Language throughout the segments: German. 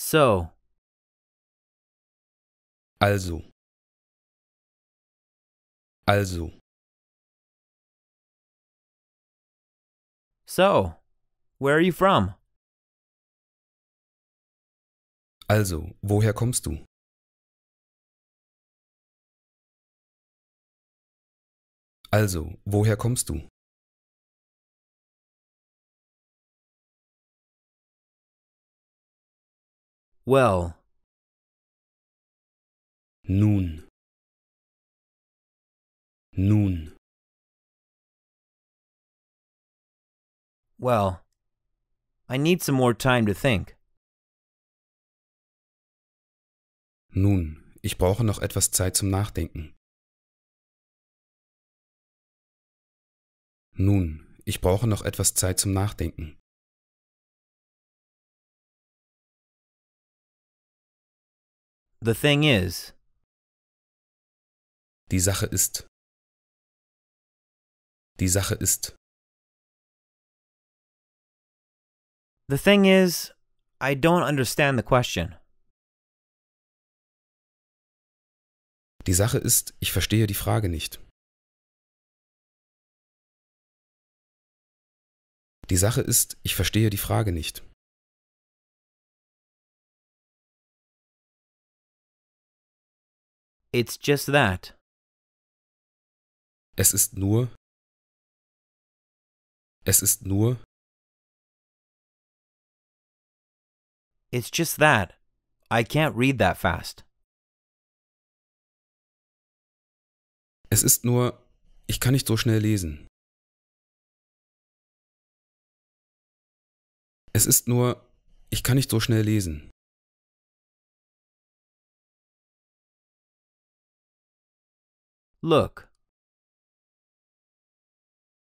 So. Also. Also. So, where are you from? Also, woher kommst du? Also, woher kommst du? well. Nun. Nun. Well, I need some more time to think. Nun, ich brauche noch etwas Zeit zum Nachdenken. Nun, ich brauche noch etwas Zeit zum Nachdenken. The thing is. Die Sache ist. Die Sache ist. The thing is, I don't understand the question. Die Sache ist, ich verstehe die Frage nicht. Die Sache ist, ich verstehe die Frage nicht. It's just that. Es ist nur. Es ist nur. It's just that. I can't read that fast. Es ist nur, ich kann nicht so schnell lesen. Es ist nur, ich kann nicht so schnell lesen. Look.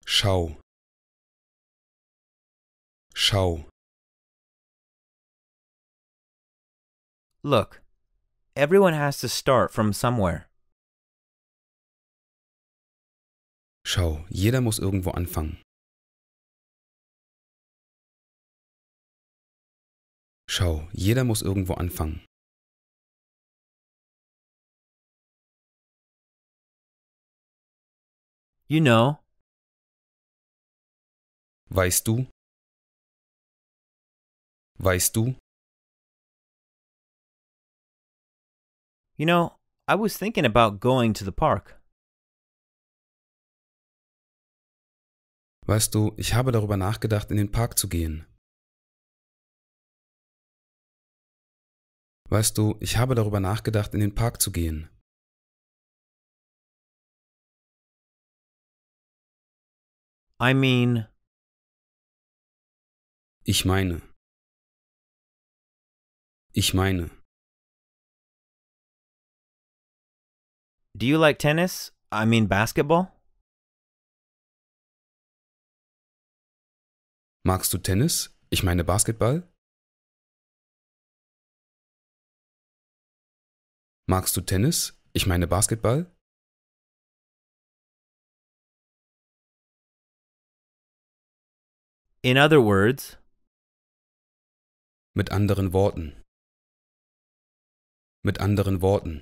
Schau. Schau. Look. Everyone has to start from somewhere. Schau, jeder muss irgendwo anfangen. Schau, jeder muss irgendwo anfangen. You know. Weißt du? Weißt du? You know, I was thinking about going to the park. Weißt du, ich habe darüber nachgedacht, in den Park zu gehen. Weißt du, ich habe darüber nachgedacht, in den Park zu gehen. I mean. Ich meine. Ich meine. Do you like tennis? I mean basketball? Magst du Tennis? Ich meine Basketball? Magst du Tennis? Ich meine Basketball? In other words, mit anderen Worten. Mit anderen Worten.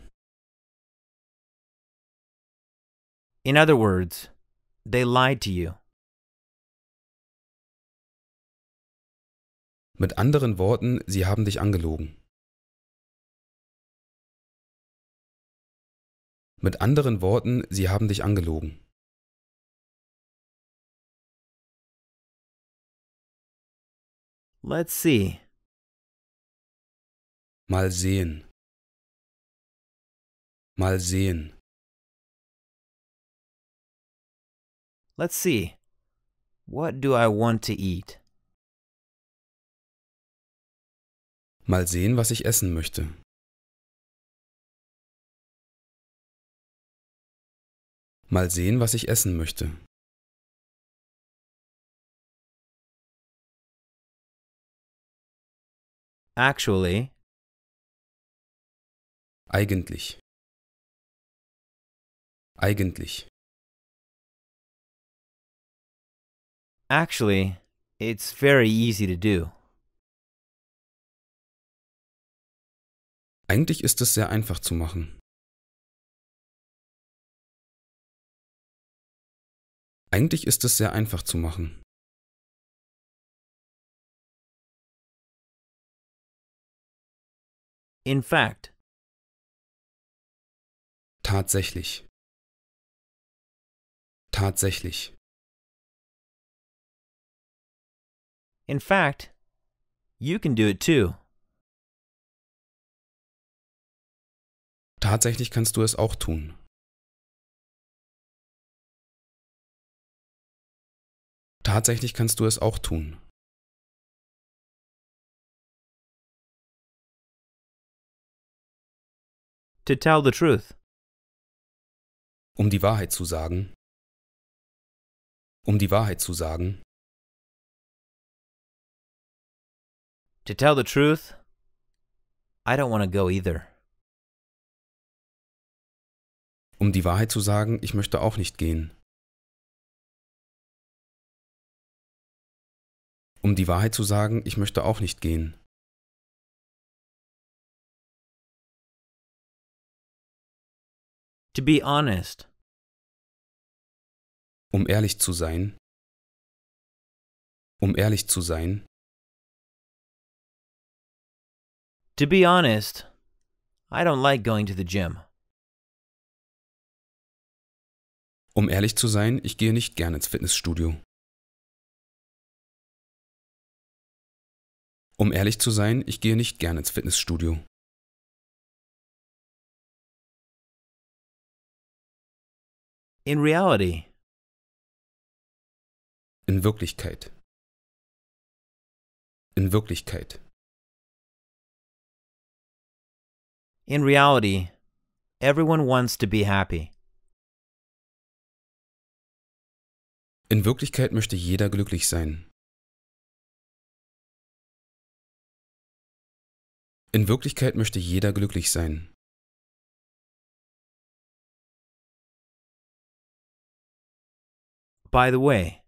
In other words, they lied to you. Mit anderen Worten, sie haben dich angelogen. Mit anderen Worten, sie haben dich angelogen. Let's see. Mal sehen. Mal sehen. Let's see. What do I want to eat? Mal sehen, was ich essen möchte. Mal sehen, was ich essen möchte. Actually. Eigentlich. Eigentlich. Actually, it's very easy to do. Eigentlich ist es sehr einfach zu machen. Eigentlich ist es sehr einfach zu machen. In fact. Tatsächlich. Tatsächlich. In fact, you can do it too. Tatsächlich kannst du es auch tun. Tatsächlich kannst du es auch tun. To tell the truth. Um die Wahrheit zu sagen. Um die Wahrheit zu sagen. To tell the truth, I don't want to go either. Um die Wahrheit zu sagen, ich möchte auch nicht gehen. Um die Wahrheit zu sagen, ich möchte auch nicht gehen. To be honest. Um ehrlich zu sein. Um ehrlich zu sein. To be honest, I don't like going to the gym. Um ehrlich zu sein, ich gehe nicht gern ins Fitnessstudio. Um ehrlich zu sein, ich gehe nicht gern ins Fitnessstudio. In reality. In Wirklichkeit. In Wirklichkeit. In reality, everyone wants to be happy. In Wirklichkeit möchte jeder glücklich sein. In Wirklichkeit möchte jeder glücklich sein. by the way.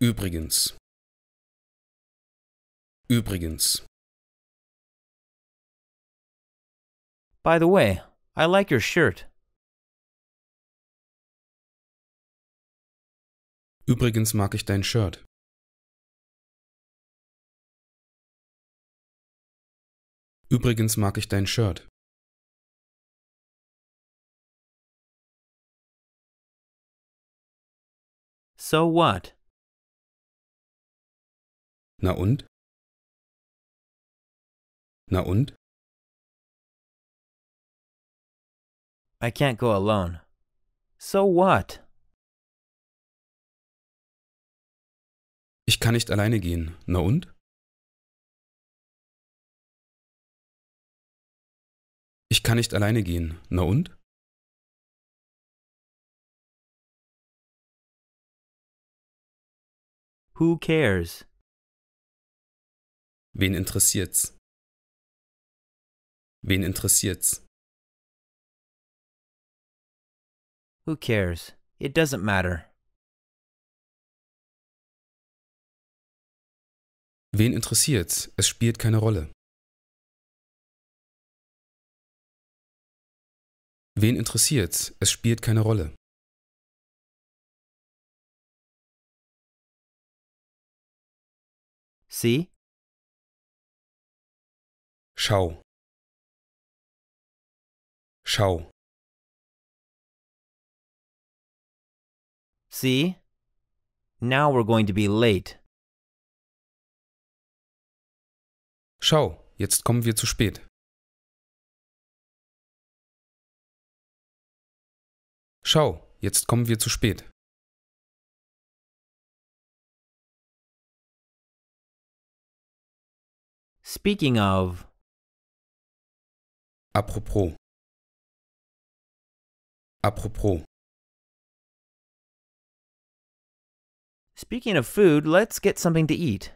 Übrigens. Übrigens. By the way, I like your shirt. Übrigens mag ich dein Shirt. Übrigens mag ich dein Shirt. So what? Na und? Na und? I can't go alone. So what? Ich kann nicht alleine gehen. Na und? Ich kann nicht alleine gehen. Na und? Who cares? Wen interessiert's? Wen interessiert's? Who cares? It doesn't matter. Wen interessiert's? Es spielt keine Rolle. Wen interessiert's? Es spielt keine Rolle. See? Schau. Schau. See? Now we're going to be late. Schau, jetzt kommen wir zu spät. Schau, jetzt kommen wir zu spät. Speaking of. À propos. À propos. Speaking of food, let's get something to eat.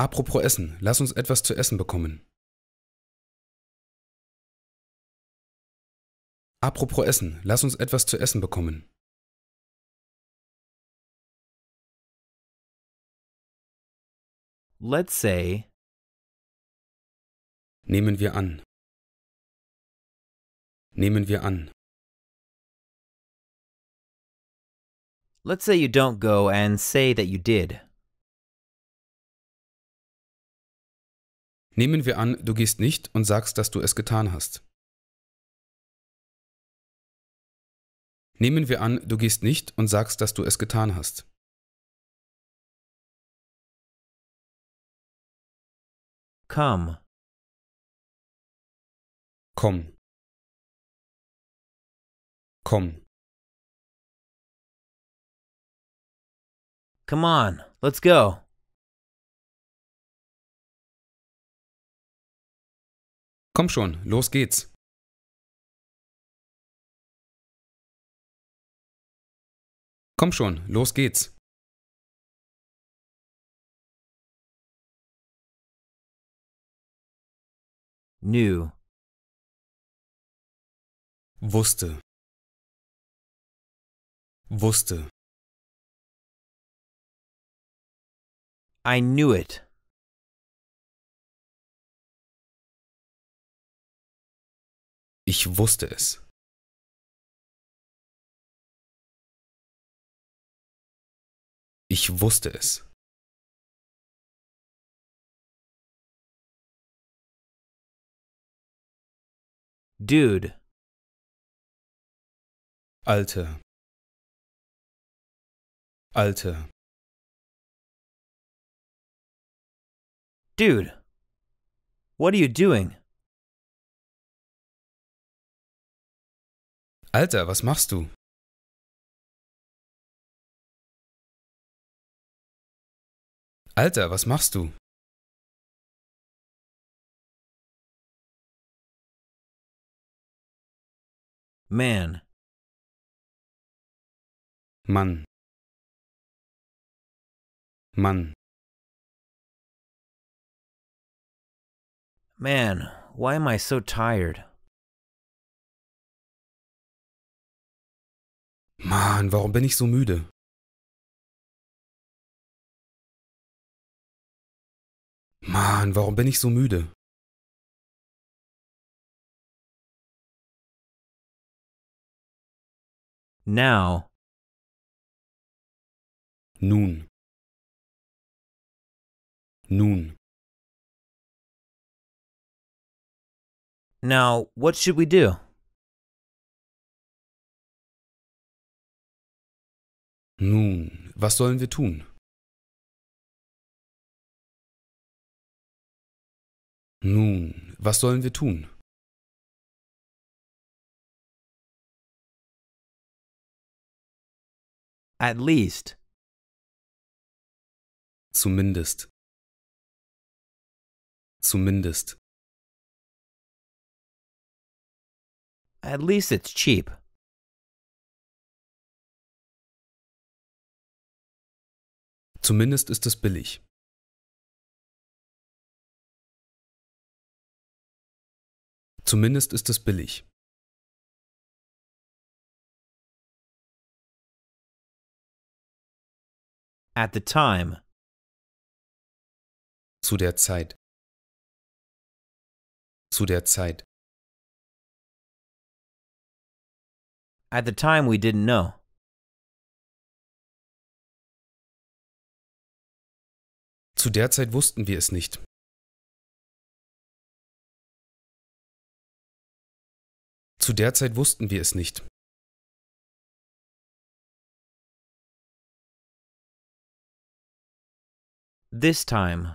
Apropos Essen, lass uns etwas zu essen bekommen. Apropos Essen, lass uns etwas zu essen bekommen. Let's say. Nehmen wir an. Nehmen wir an. Let's say you don't go and say that you did. Nehmen wir an, du gehst nicht und sagst, dass du es getan hast. Nehmen wir an, du gehst nicht und sagst, dass du es getan hast. kam. Komm. Komm. Come on, let's go. Komm schon, los geht's. Komm schon, los geht's. knew wusste wusste I knew it Ich wusste es. Ich wusste es. Dude. Alte. Alte. Dude. What are you doing? Alter, was machst du? Alter, was machst du? Man. man man Man, why am I so tired? man warum bin ich so müde? Mann, warum bin ich so müde? Now. Nun. Nun. Now, what should we do? Nun, was sollen wir tun? Nun, was sollen wir tun? At least. Zumindest. Zumindest. At least it's cheap. Zumindest ist es billig. Zumindest ist es billig. At the time. Zu der Zeit. Zu der Zeit. At the time we didn't know. Zu der Zeit wussten wir es nicht. Zu der Zeit wussten wir es nicht. This time.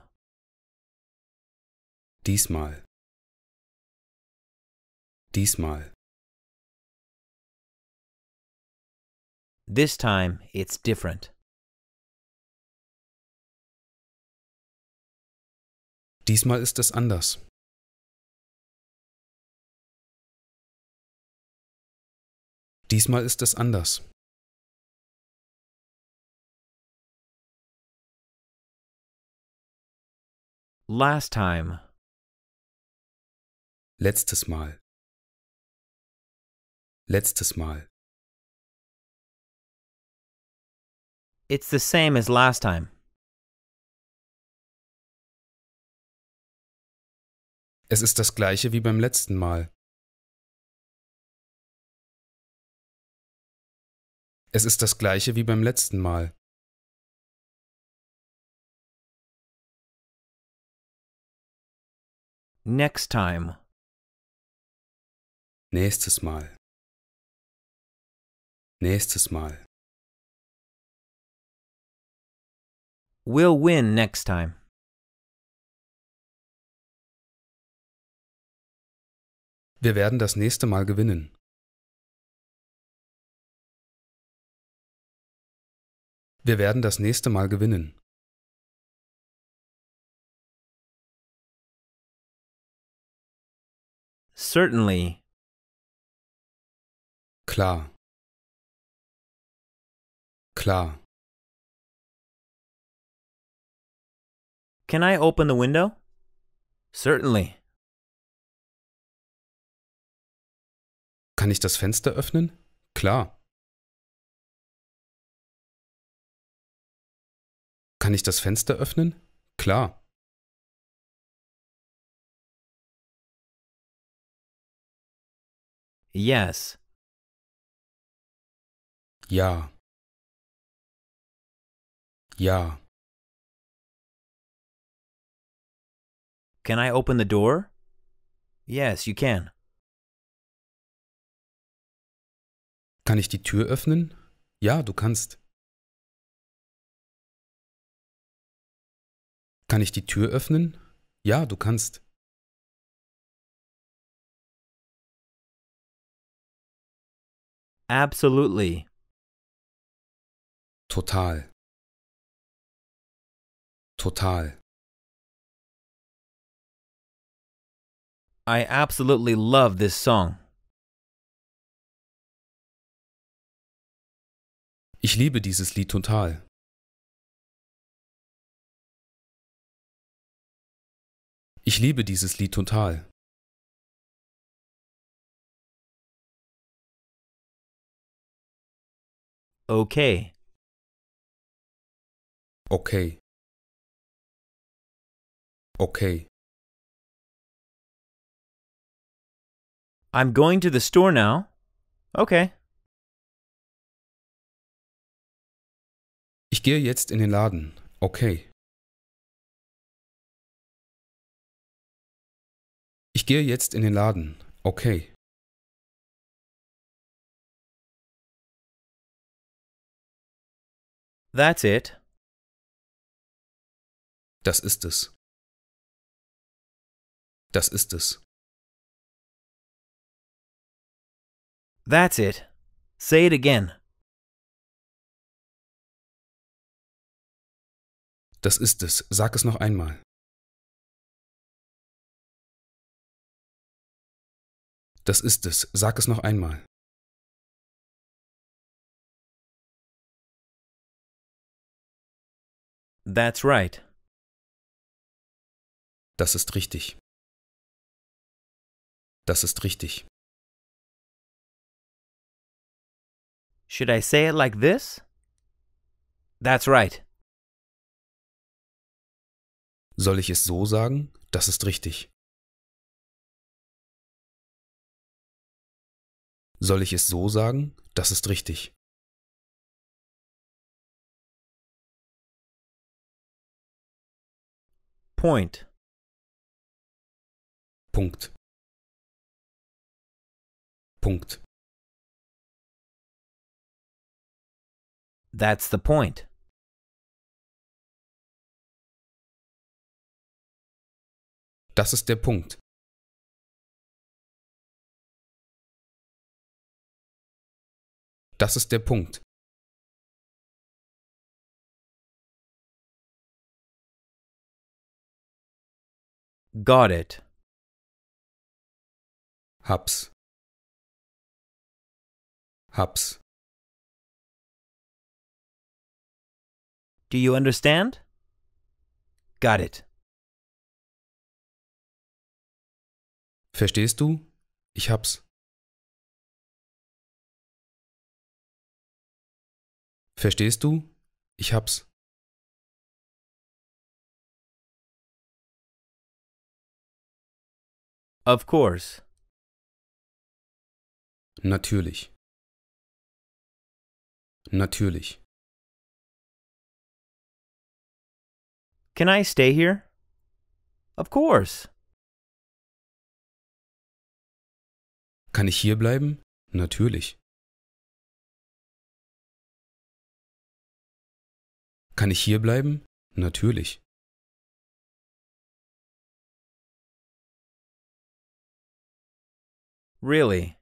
Diesmal. Diesmal. This time it's different. Diesmal ist es anders. Diesmal ist es anders. Last time. Letztes Mal. Letztes Mal. It's the same as last time. Es ist das gleiche wie beim letzten Mal. Es ist das gleiche wie beim letzten Mal. Next time. Nächstes Mal. Nächstes Mal. We'll win next time. Wir werden das nächste Mal gewinnen. Wir werden das nächste Mal gewinnen. Certainly. Klar. Klar. Can I open the window? Certainly. Kann ich das Fenster öffnen? Klar. Kann ich das Fenster öffnen? Klar. Yes. Ja. Ja. Can I open the door? Yes, you can. Kann ich die Tür öffnen? Ja, du kannst. Kann ich die Tür öffnen? Ja, du kannst. Absolutely. Total. Total. I absolutely love this song. Ich liebe dieses Lied total. Ich liebe dieses Lied total. okay. Okay. Okay. I'm going to the store now. Okay. Ich gehe jetzt in den Laden. Okay. Ich gehe jetzt in den Laden. Okay. That's it. Das ist es. Das ist es. That's it. Say it again. Das ist es. Sag es noch einmal. Das ist es. Sag es noch einmal. That's right. Das ist richtig. Das ist richtig. Should I say it like this? That's right. Soll ich es so sagen? Das ist richtig. Soll ich es so sagen? Das ist richtig. Point. Punkt. Punkt. That's the point. Das ist der Punkt. Das ist der Punkt. Got it. Hab's. Hab's. Do you understand? Got it. Verstehst du? Ich hab's. Verstehst du? Ich hab's. Of course. Natürlich. Natürlich. Can I stay here? Of course. Kann ich hier bleiben? Natürlich. Kann ich hier bleiben? Natürlich. Really?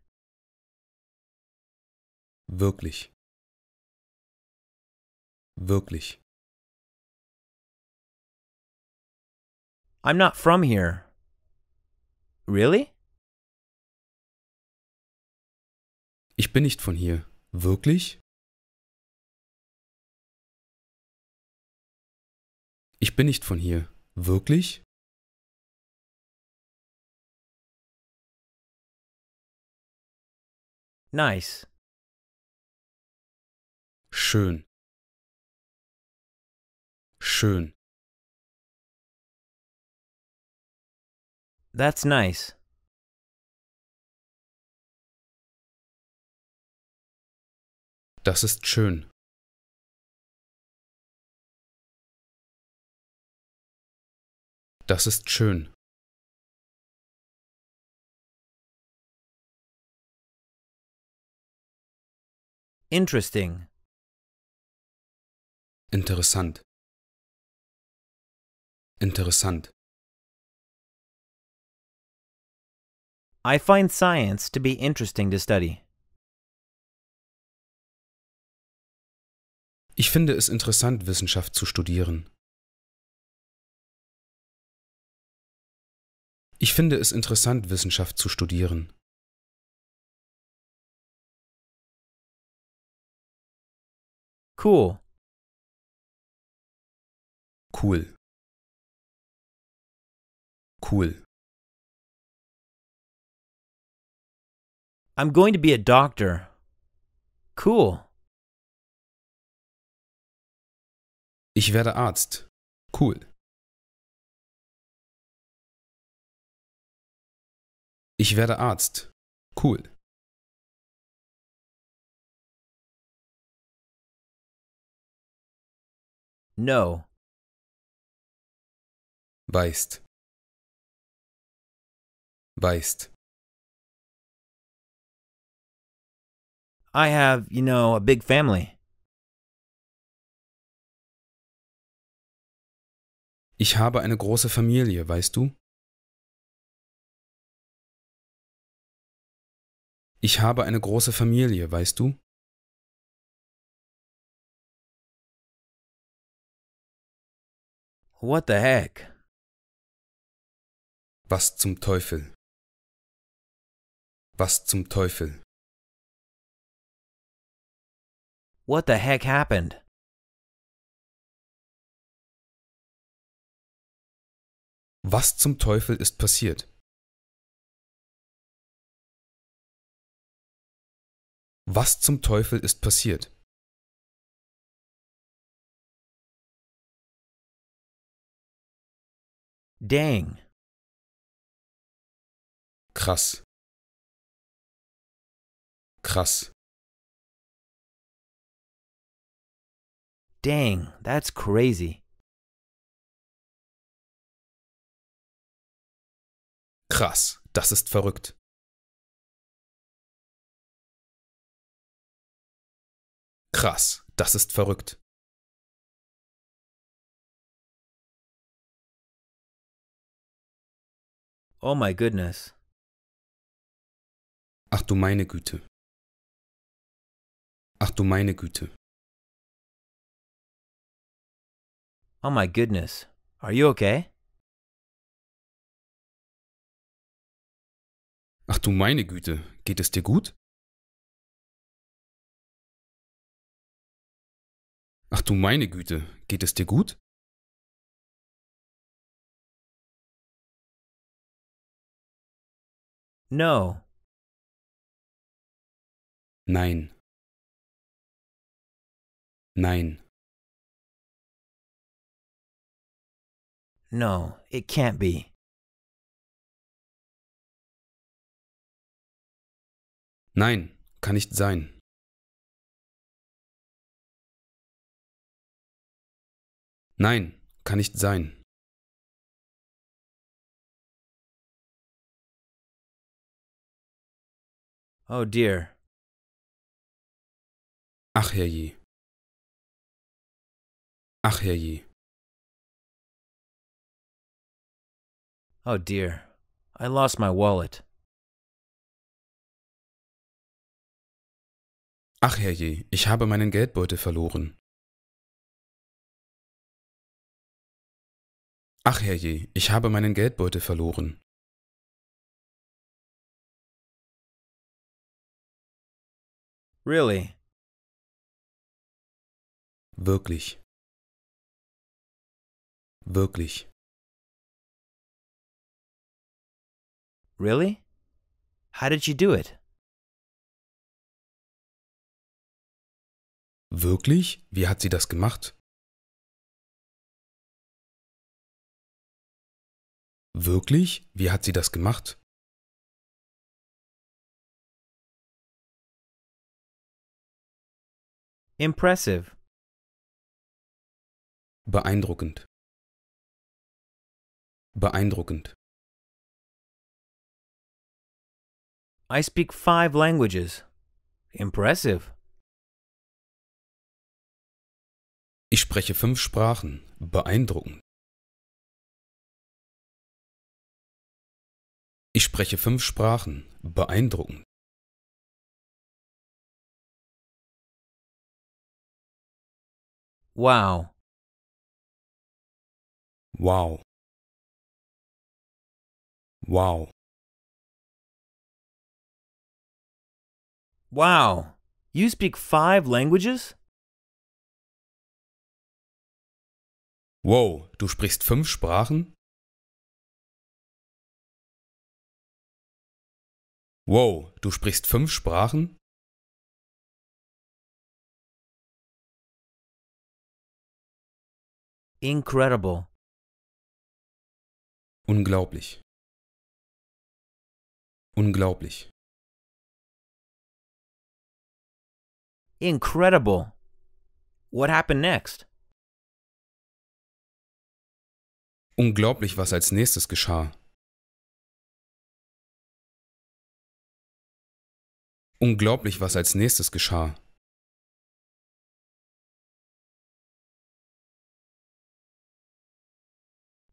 Wirklich. Wirklich. I'm not from here. Really? Ich bin nicht von hier. Wirklich? Ich bin nicht von hier. Wirklich? Nice. Schön. Schön. That's nice. Das ist schön. Das ist schön. Interesting. Interessant. Interessant. I find science to be interesting to study. Ich finde es interessant, Wissenschaft zu studieren. Ich finde es interessant, Wissenschaft zu studieren. Cool. Cool. Cool. I'm going to be a doctor. Cool. Ich werde Arzt. Cool. Ich werde Arzt. Cool. No. Beißt. Beißt. I have, you know, a big family. Ich habe eine große Familie, weißt du? Ich habe eine große Familie, weißt du? What the heck? Was zum Teufel? Was zum Teufel? What the heck happened? Was zum Teufel ist passiert? Was zum Teufel ist passiert? Dang. Krass. Krass. Dang, that's crazy. Krass, das ist verrückt. Krass, das ist verrückt. Oh my goodness. Ach du meine Güte. Ach du meine Güte. Oh my goodness. Are you okay? Ach du meine Güte, geht es dir gut? Ach du meine Güte, geht es dir gut? No. Nein. Nein. No, it can't be. Nein, kann nicht sein. Nein, kann nicht sein. Oh dear. Ach herrje. Ach herrje. Oh dear. I lost my wallet. Ach herrje, ich habe meinen Geldbeutel verloren. Ach herrje, ich habe meinen Geldbeutel verloren. Really? Wirklich. Wirklich. Really? How did you do it? Wirklich? Wie hat sie das gemacht? Wirklich? Wie hat sie das gemacht? Impressive. Beeindruckend. Beeindruckend. I speak five languages. Impressive. Ich spreche fünf Sprachen. Beeindruckend. Ich spreche fünf Sprachen. Beeindruckend. Wow. Wow. Wow. Wow. You speak five languages? Wow, du sprichst fünf Sprachen? Wow, du sprichst fünf Sprachen? Incredible. Unglaublich. Unglaublich. Incredible. What happened next? Unglaublich, was als nächstes geschah. Unglaublich, was als nächstes geschah.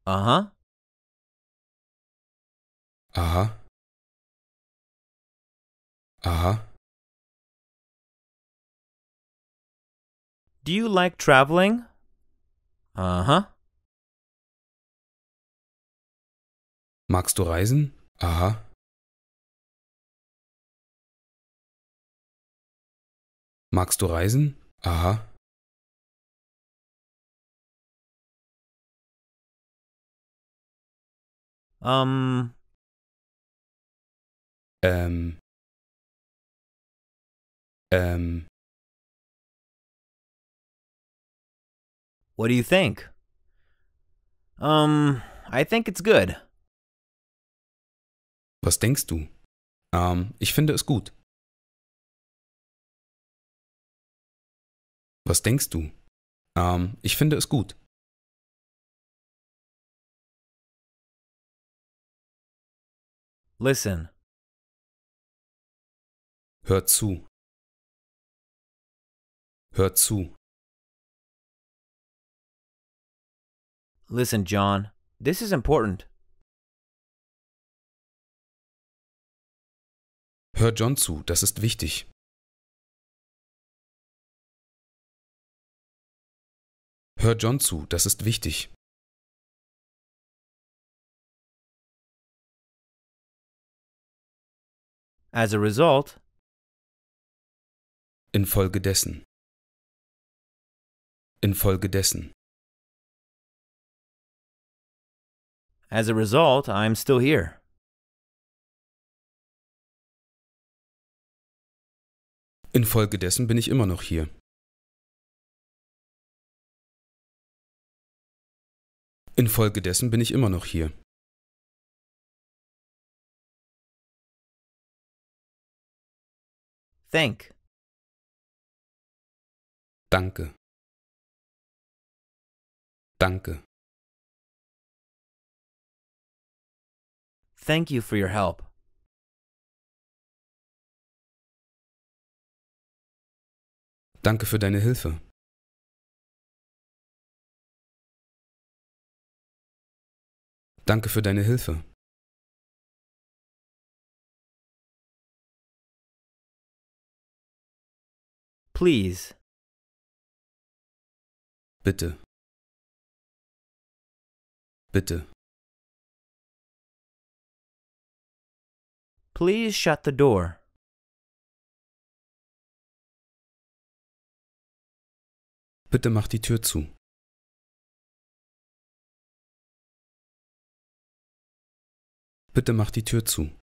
Aha. Aha. Aha. Do you like traveling? Aha. Magst du reisen? Aha. Magst du reisen? Aha. Ähm. Ähm. Ähm. What do you think? Um, I think it's good. Was denkst du? Ähm, um, ich finde es gut. Was denkst du? Ähm, um, ich finde es gut. Listen. Hör zu. Hör zu. Listen, John. This is important. Hör John zu, das ist wichtig. Hör John zu, das ist wichtig. As a result. Infolgedessen. Infolgedessen. As a result, I'm still here. Infolgedessen bin ich immer noch hier. Infolgedessen bin ich immer noch hier. Thank. Danke. Danke. Thank you for your help. Danke für deine Hilfe. Danke für deine Hilfe. Please. Bitte. Bitte. Please shut the door. Bitte mach die Tür zu. Bitte mach die Tür zu.